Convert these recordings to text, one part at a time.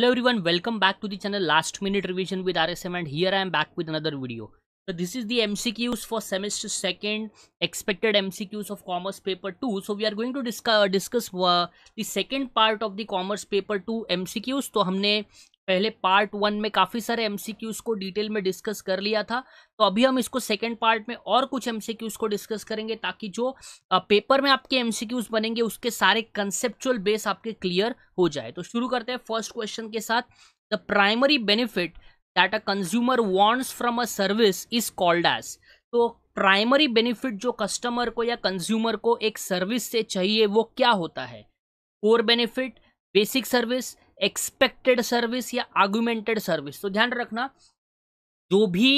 Hello one welcome back to the channel last minute revision with R S M and here I am back with another video तो this is the MCQs for semester second expected MCQs of commerce paper two so we are going to discuss the second part of the commerce paper two MCQs तो हमने पहले part one में काफ़ी सारे M को detail में discuss कर लिया था तो अभी हम इसको सेकेंड पार्ट में और कुछ एम को डिस्कस करेंगे ताकि जो पेपर में आपके एम बनेंगे उसके सारे कंसेप्चुअल बेस आपके क्लियर हो जाए तो शुरू करते हैं फर्स्ट क्वेश्चन के साथ the primary benefit that a consumer wants from a service is called as तो प्राइमरी बेनिफिट जो कस्टमर को या कंज्यूमर को एक सर्विस से चाहिए वो क्या होता है core benefit basic service expected service या आर्गुमेंटेड सर्विस तो ध्यान रखना जो भी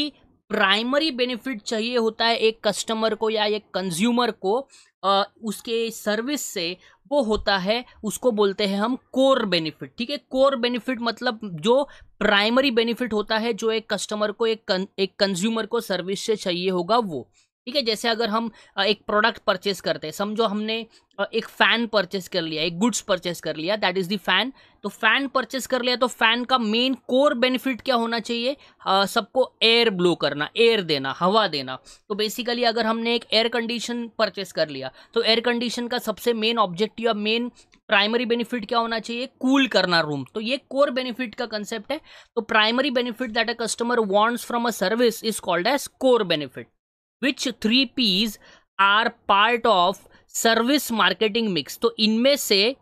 प्राइमरी बेनिफिट चाहिए होता है एक कस्टमर को या एक कंज्यूमर को आ, उसके सर्विस से वो होता है उसको बोलते हैं हम कोर बेनिफिट ठीक है कोर बेनिफिट मतलब जो प्राइमरी बेनिफिट होता है जो एक कस्टमर को एक कन, एक कंज्यूमर को सर्विस से चाहिए होगा वो ठीक है जैसे अगर हम एक प्रोडक्ट परचेस करते हैं समझो हमने एक फ़ैन परचेस कर लिया एक गुड्स परचेस कर लिया दैट इज़ दी फ़ैन तो फ़ैन परचेस कर लिया तो फ़ैन का मेन कोर बेनिफिट क्या होना चाहिए सबको एयर ब्लो करना एयर देना हवा देना तो बेसिकली अगर हमने एक एयर कंडीशन परचेस कर लिया तो एयर कंडीशन का सबसे मेन ऑब्जेक्टिव या मेन प्राइमरी बेनिफिट क्या होना चाहिए कूल cool करना रूम तो ये कोर बेनिफिट का कंसेप्ट है तो primary benefit that a customer wants from a service is called as core benefit which three Ps are part of service marketing mix तो इनमें से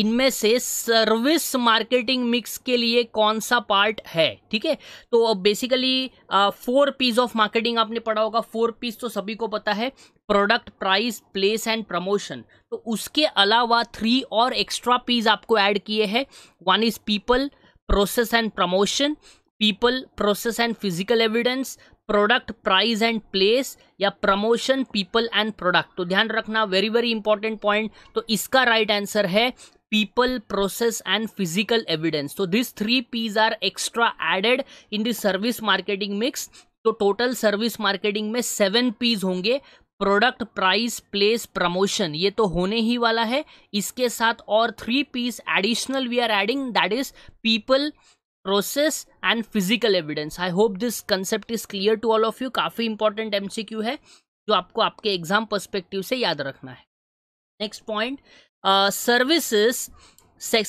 इनमें से सर्विस मार्केटिंग मिक्स के लिए कौन सा पार्ट है ठीक है तो basically four Ps of marketing आपने पढ़ा होगा फोर पीस तो सभी को पता है product price place and promotion तो उसके अलावा थ्री और एक्स्ट्रा पीस आपको ऐड किए हैं one is people process and promotion people process and physical evidence product price and place या प्रमोशन पीपल एंड प्रोडक्ट तो ध्यान रखना वेरी वेरी इंपॉर्टेंट पॉइंट तो इसका राइट right आंसर है people process and physical evidence तो this three Ps are extra added in this service marketing mix तो total service marketing में सेवन पीज होंगे प्रोडक्ट प्राइस प्लेस प्रमोशन ये तो होने ही वाला है इसके साथ और three Ps additional we are adding that is people process and physical evidence I hope this concept is clear to all of you काफ़ी इंपॉर्टेंट एमसीक्यू है जो आपको आपके एग्जाम पर्सपेक्टिव से याद रखना है next point services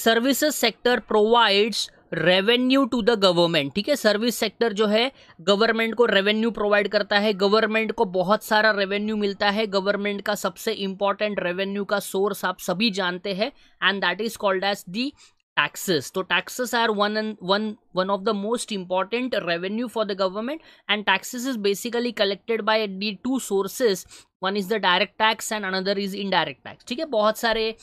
services sector provides revenue to the government ठीक है सर्विस सेक्टर जो है गवर्नमेंट को रेवेन्यू प्रोवाइड करता है गवर्नमेंट को बहुत सारा रेवेन्यू मिलता है गवर्नमेंट का सबसे इंपॉर्टेंट रेवेन्यू का सोर्स आप सभी जानते हैं and that is called as the taxes so taxes are one and one one of the most important revenue for the government and taxes is basically collected by the two sources one is the direct tax and another is indirect tax ठीक है बहुत सारे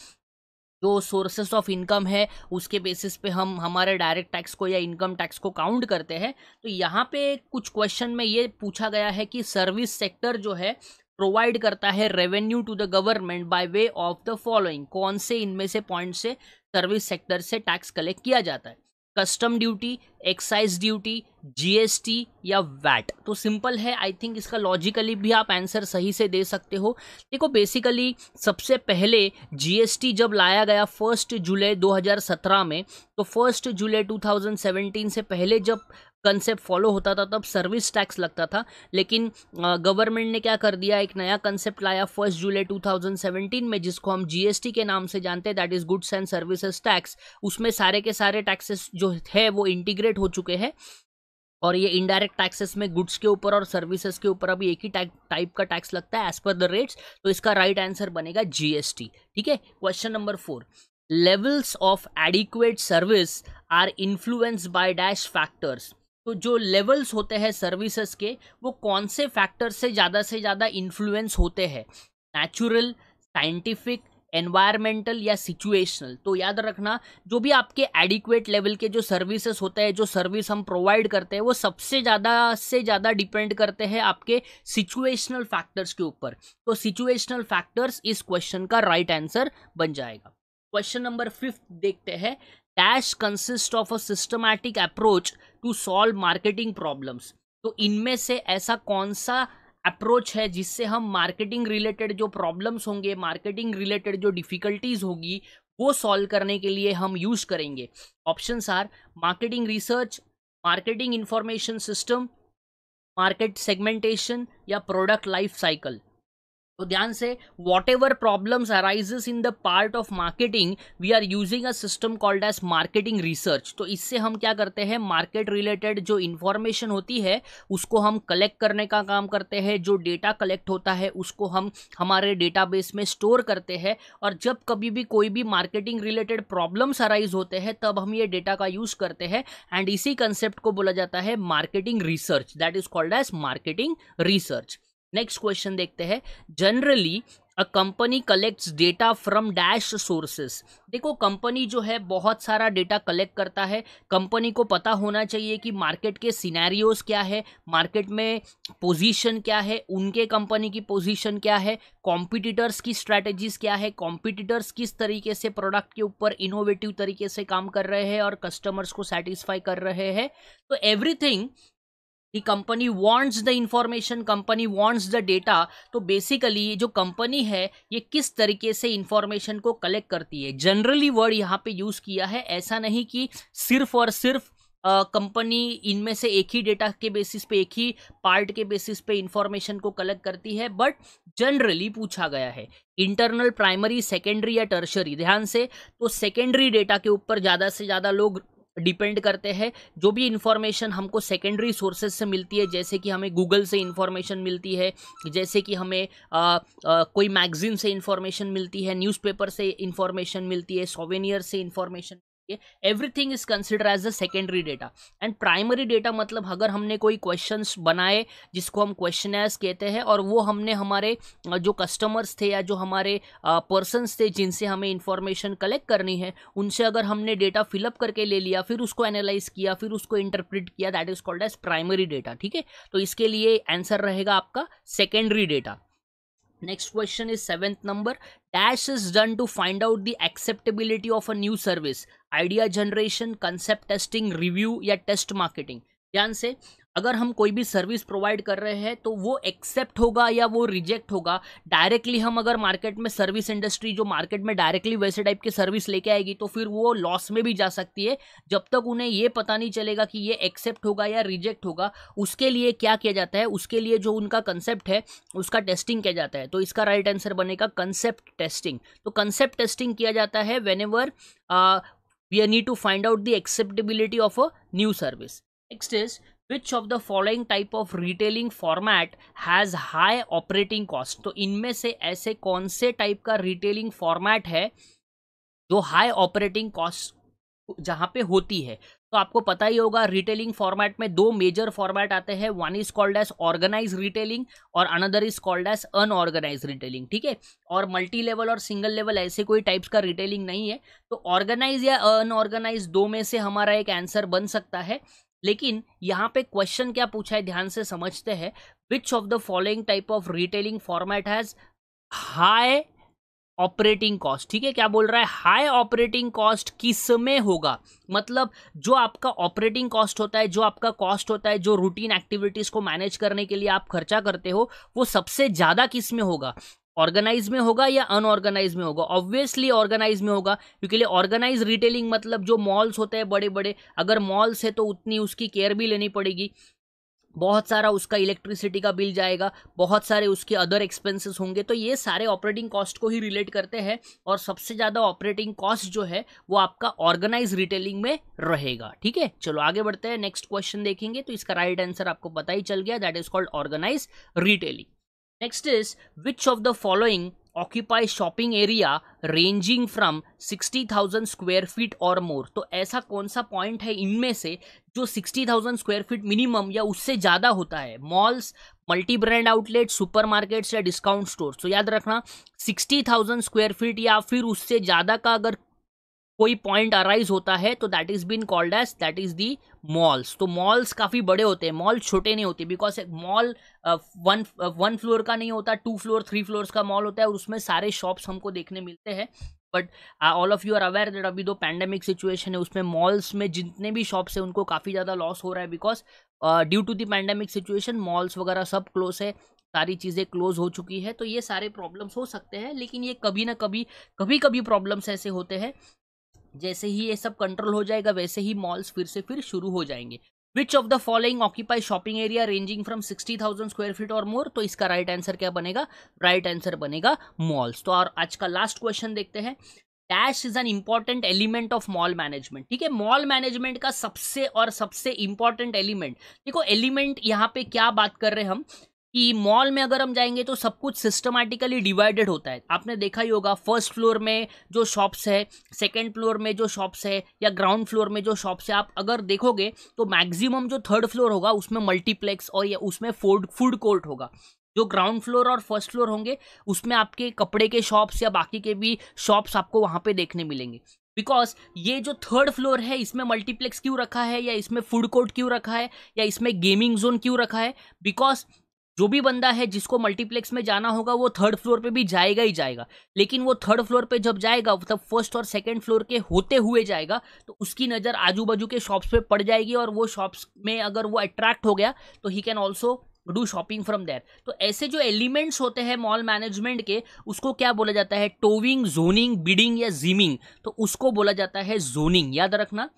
जो sources of income है उसके basis पे हम हमारे डायरेक्ट टैक्स को या इनकम टैक्स को काउंट करते हैं तो यहाँ पे कुछ क्वेश्चन में ये पूछा गया है कि सर्विस सेक्टर जो है प्रोवाइड करता है revenue to the government by way of the following कौन से इनमें से पॉइंट से सर्विस सेक्टर से टैक्स कलेक्ट किया जाता है custom duty excise duty GST या वैट तो सिंपल है आई थिंक इसका लॉजिकली भी आप आंसर सही से दे सकते हो देखो बेसिकली सबसे पहले जीएसटी जब लाया गया फर्स्ट जुलाई 2017 में तो फर्स्ट जुलाई 2017 से पहले जब कंसेप्ट फॉलो होता था तब सर्विस टैक्स लगता था लेकिन गवर्नमेंट ने क्या कर दिया एक नया कंसेप्ट लाया फर्स्ट जुलाई 2017 में जिसको हम जीएसटी के नाम से जानते हैं that is goods and services tax उसमें सारे के सारे टैक्सेस जो है वो इंटीग्रेट हो चुके हैं और ये इनडायरेक्ट टैक्सेस में गुड्स के ऊपर और सर्विसेज के ऊपर अभी एक ही टाइप टाइप का टैक्स लगता है एज पर द रेट्स तो इसका राइट right आंसर बनेगा जीएसटी ठीक है question number four levels of adequate service are influenced by dash factors तो जो लेवल्स होते हैं सर्विसेज के वो कौन से फैक्टर से ज़्यादा से ज़्यादा इन्फ्लुएंस होते हैं नेचुरल साइंटिफिक एनवायरमेंटल या सिचुएशनल तो याद रखना जो भी आपके एडिक्वेट लेवल के जो सर्विसेज होते हैं जो सर्विस हम प्रोवाइड करते हैं वो सबसे ज़्यादा से ज़्यादा डिपेंड करते हैं आपके सिचुएशनल फैक्टर्स के ऊपर तो सिचुएशनल फैक्टर्स इस क्वेश्चन का राइट right आंसर बन जाएगा क्वेश्चन नंबर फिफ्थ देखते हैं dash consist of a systematic approach to solve marketing problems तो इनमें से ऐसा कौन सा अप्रोच है जिससे हम मार्केटिंग रिलेटेड जो प्रॉब्लम्स होंगे मार्केटिंग रिलेटेड जो डिफ़िकल्टीज होगी वो सॉल्व करने के लिए हम यूज़ करेंगे options are marketing research marketing information system market segmentation या प्रोडक्ट लाइफ साइकिल तो ध्यान से whatever problems arises in the part of marketing we are using a system called as marketing research तो इससे हम क्या करते हैं मार्केट रिलेटेड जो इन्फॉर्मेशन होती है उसको हम कलेक्ट करने का काम करते हैं जो डेटा कलेक्ट होता है उसको हम हमारे डेटाबेस में स्टोर करते हैं और जब कभी भी कोई भी मार्केटिंग रिलेटेड प्रॉब्लम्स अराइज होते हैं तब हम ये डेटा का यूज़ करते हैं एंड इसी कंसेप्ट को बोला जाता है marketing research that is called as marketing research next question देखते हैं generally a company collects data from dash sources देखो कंपनी जो है बहुत सारा डेटा कलेक्ट करता है कंपनी को पता होना चाहिए कि मार्केट के सिनेरियोस क्या है मार्केट में पोजीशन क्या है उनके कंपनी की पोजीशन क्या है कॉम्पिटिटर्स की स्ट्रैटेजीज क्या है कॉम्पिटिटर्स किस तरीके से प्रोडक्ट के ऊपर इनोवेटिव तरीके से काम कर रहे हैं और कस्टमर्स को सेटिस्फाई कर रहे हैं तो everything company company the the company company the data तो बेसिकली ये जो कंपनी है ये किस तरीके से इंफॉर्मेशन को कलेक्ट करती है जनरली वर्ड यहाँ पे यूज़ किया है ऐसा नहीं कि सिर्फ और सिर्फ कंपनी uh, इनमें से एक ही डेटा के बेसिस पे एक ही पार्ट के बेसिस पे इंफॉर्मेशन को कलेक्ट करती है बट जनरली पूछा गया है इंटरनल प्राइमरी सेकेंडरी या टर्शरी ध्यान से तो सेकेंडरी डेटा के ऊपर ज़्यादा से ज़्यादा लोग डिपेंड करते हैं जो भी इन्फॉर्मेशन हमको सेकेंडरी सोर्सेज से मिलती है जैसे कि हमें गूगल से इन्फॉर्मेशन मिलती है जैसे कि हमें आ, आ, कोई मैगजीन से इन्फॉर्मेशन मिलती है न्यूज़पेपर से इन्फॉर्मेशन मिलती है सोवेनियर से information everything is consider as a secondary data and primary data मतलब अगर हमने कोई क्वेश्चन बनाए जिसको हम क्वेश्चन कहते हैं और वो हमने हमारे जो कस्टमर्स थे या जो हमारे पर्सन थे जिनसे हमें इंफॉर्मेशन कलेक्ट करनी है उनसे अगर हमने डेटा फिलअप करके ले लिया फिर उसको एनालाइज किया फिर उसको इंटरप्रिट किया that is called as primary data ठीक है तो इसके लिए आंसर रहेगा आपका secondary data next question is seventh number dash is done to find out the acceptability of a new service idea generation concept testing review या test marketing ध्यान से अगर हम कोई भी सर्विस प्रोवाइड कर रहे हैं तो वो एक्सेप्ट होगा या वो रिजेक्ट होगा डायरेक्टली हम अगर मार्केट में सर्विस इंडस्ट्री जो मार्केट में डायरेक्टली वैसे टाइप की सर्विस लेके आएगी तो फिर वो लॉस में भी जा सकती है जब तक उन्हें ये पता नहीं चलेगा कि ये एक्सेप्ट होगा या रिजेक्ट होगा उसके लिए क्या किया जाता है उसके लिए जो उनका कंसेप्ट है उसका टेस्टिंग किया जाता है तो इसका राइट आंसर बनेगा कंसेप्ट टेस्टिंग तो कंसेप्ट टेस्टिंग किया जाता है whenever we need to find out the acceptability of a new service. Next is which of the following type of retailing format has high operating cost? तो इनमें se aise kaun se type ka retailing format hai jo high operating cost jahan pe hoti hai तो आपको पता ही होगा retailing format में दो major format आते हैं one is called as organise retailing और another is called as unorganise retailing ठीक है और मल्टी लेवल और सिंगल लेवल ऐसे कोई टाइप्स का रिटेलिंग नहीं है तो ऑर्गेनाइज या अनऑर्गेनाइज दो में से हमारा एक आंसर बन सकता है लेकिन यहाँ पे क्वेश्चन क्या पूछा है ध्यान से समझते हैं which of the following type of retailing format has high operating cost ठीक है क्या बोल रहा है हाई ऑपरेटिंग कॉस्ट किस में होगा मतलब जो आपका ऑपरेटिंग कॉस्ट होता है जो आपका कॉस्ट होता है जो रूटीन एक्टिविटीज़ को मैनेज करने के लिए आप खर्चा करते हो वो सबसे ज़्यादा किस में होगा ऑर्गेनाइज में होगा या अनऑर्गेनाइज में होगा ऑब्वियसली ऑर्गेनाइज में होगा क्योंकि लिए ऑर्गेनाइज रिटेलिंग मतलब जो मॉल्स होते हैं बड़े बड़े अगर मॉल्स है तो उतनी उसकी केयर भी लेनी पड़ेगी बहुत सारा उसका इलेक्ट्रिसिटी का बिल जाएगा बहुत सारे उसके अदर एक्सपेंसेस होंगे तो ये सारे ऑपरेटिंग कॉस्ट को ही रिलेट करते हैं और सबसे ज़्यादा ऑपरेटिंग कॉस्ट जो है वो आपका ऑर्गेनाइज रिटेलिंग में रहेगा ठीक है चलो आगे बढ़ते हैं नेक्स्ट क्वेश्चन देखेंगे तो इसका राइट आंसर आपको पता ही चल गया that is called organise retailing next is which of the following occupy shopping area ranging from 60,000 square feet और मोर तो ऐसा कौन सा पॉइंट है इनमें से जो 60,000 स्क्वायर फीट मिनिमम या उससे ज़्यादा होता है malls multi brand outlet super markets या डिस्काउंट स्टोर तो याद रखना 60,000 स्क्वायर फीट या फिर उससे ज़्यादा का अगर कोई पॉइंट अराइज होता है तो that is been called as that is the malls तो मॉल्स काफ़ी बड़े होते हैं मॉल छोटे नहीं होते बिकॉज एक मॉल वन वन फ्लोर का नहीं होता टू फ्लोर थ्री फ्लोर्स का मॉल होता है और उसमें सारे शॉप्स हमको देखने मिलते हैं but all of you are aware that अभी दो पैंडेमिक सिचुएशन है उसमें मॉल्स में जितने भी शॉप्स हैं उनको काफ़ी ज़्यादा लॉस हो रहा है because due to the pandemic situation malls वगैरह सब क्लोज है सारी चीज़ें क्लोज हो चुकी है तो ये सारे प्रॉब्लम्स हो सकते हैं लेकिन ये कभी ना कभी कभी कभी प्रॉब्लम्स ऐसे होते हैं जैसे ही ये सब कंट्रोल हो जाएगा वैसे ही मॉल्स फिर से फिर शुरू हो जाएंगे which of the following occupy shopping area ranging from sixty thousand square feet और मोर तो इसका राइट right आंसर क्या बनेगा राइट right आंसर बनेगा मॉल्स तो और आज का लास्ट क्वेश्चन देखते हैं dash is an important element of mall management ठीक है मॉल मैनेजमेंट का सबसे और सबसे इंपॉर्टेंट एलिमेंट देखो एलिमेंट यहाँ पे क्या बात कर रहे हैं हम कि मॉल में अगर हम जाएंगे तो सब कुछ सिस्टमैटिकली डिवाइडेड होता है आपने देखा ही होगा फर्स्ट फ्लोर में जो शॉप्स है सेकेंड फ्लोर में जो शॉप्स है या ग्राउंड फ्लोर में जो शॉप्स है आप अगर देखोगे तो मैक्सिमम जो थर्ड फ्लोर होगा उसमें मल्टीप्लेक्स और या उसमें फूड फूड कोर्ट होगा जो ग्राउंड फ्लोर और फर्स्ट फ्लोर होंगे उसमें आपके कपड़े के शॉप्स या बाकी के भी शॉप्स आपको वहाँ पर देखने मिलेंगे बिकॉज ये जो थर्ड फ्लोर है इसमें मल्टीप्लेक्स क्यों रखा है या इसमें फूड कोर्ट क्यों रखा है या इसमें गेमिंग जोन क्यों रखा है बिकॉज जो भी बंदा है जिसको मल्टीप्लेक्स में जाना होगा वो थर्ड फ्लोर पे भी जाएगा ही जाएगा लेकिन वो थर्ड फ्लोर पे जब जाएगा तब फर्स्ट और सेकेंड फ्लोर के होते हुए जाएगा तो उसकी नज़र आजू बाजू के शॉप्स पे पड़ जाएगी और वो शॉप्स में अगर वो अट्रैक्ट हो गया तो he can also do shopping from there तो ऐसे जो एलिमेंट्स होते हैं मॉल मैनेजमेंट के उसको क्या बोला जाता है टोविंग जोनिंग बिडिंग या जीमिंग तो उसको बोला जाता है जोनिंग याद रखना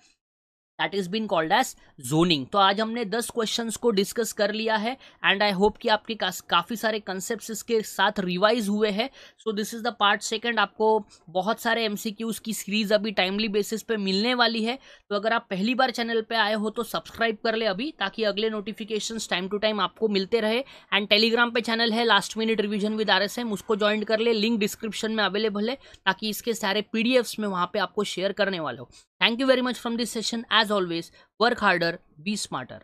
that is been called as zoning तो आज हमने दस क्वेश्चन को डिस्कस कर लिया है एंड आई होप कि आपके का, काफ़ी सारे कंसेप्ट इसके साथ रिवाइज हुए हैं so this is the part second आपको बहुत सारे एम सी क्यूज की सीरीज अभी टाइमली बेसिस पे मिलने वाली है तो अगर आप पहली बार चैनल पे आए हो तो सब्सक्राइब कर ले अभी ताकि अगले नोटिफिकेशन टाइम टू टाइम आपको मिलते रहे एंड टेलीग्राम पे चैनल है last minute revision with R S M उसको ज्वाइन कर ले लिंक डिस्क्रिप्शन में अवेलेबल है ताकि इसके सारे पी डी एफ्स में वहाँ पर आपको शेयर करने वाले हो Thank you very much from this session. As always, work harder, be smarter.